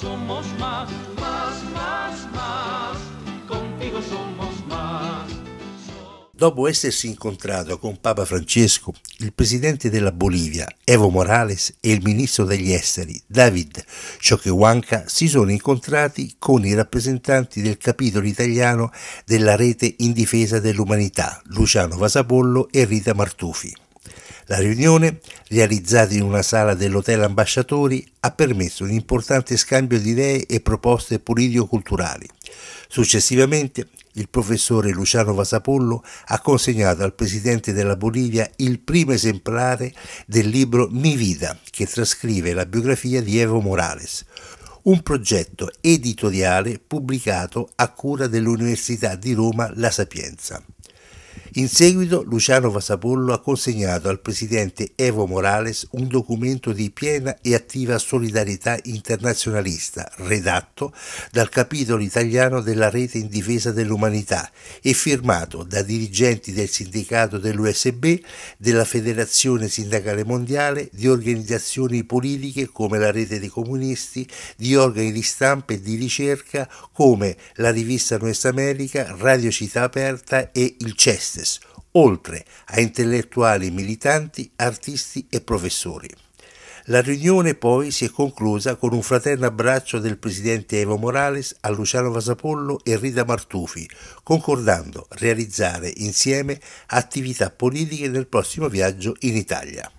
somos más, más, más, más, contigo somos más. Dopo essersi incontrato con Papa Francesco, il presidente della Bolivia, Evo Morales, e il ministro degli esteri, David Choquehuanca, si sono incontrati con i rappresentanti del capitolo italiano della rete in difesa dell'umanità, Luciano Vasapollo e Rita Martufi. La riunione, realizzata in una sala dell'Hotel Ambasciatori, ha permesso un importante scambio di idee e proposte politico-culturali. Successivamente, il professore Luciano Vasapollo ha consegnato al presidente della Bolivia il primo esemplare del libro Mi Vida, che trascrive la biografia di Evo Morales, un progetto editoriale pubblicato a cura dell'Università di Roma La Sapienza. In seguito Luciano Vasapollo ha consegnato al presidente Evo Morales un documento di piena e attiva solidarietà internazionalista, redatto dal capitolo italiano della Rete in Difesa dell'Umanità e firmato da dirigenti del sindicato dell'USB, della Federazione Sindacale Mondiale, di organizzazioni politiche come la Rete dei Comunisti, di organi di stampa e di ricerca come la rivista Nuestra America, Radio Città Aperta e il CESTES business, oltre a intellettuali militanti, artisti e professori. La riunione poi si è conclusa con un fraterno abbraccio del presidente Evo Morales a Luciano Vasapollo e Rita Martufi, concordando realizzare insieme attività politiche nel prossimo viaggio in Italia.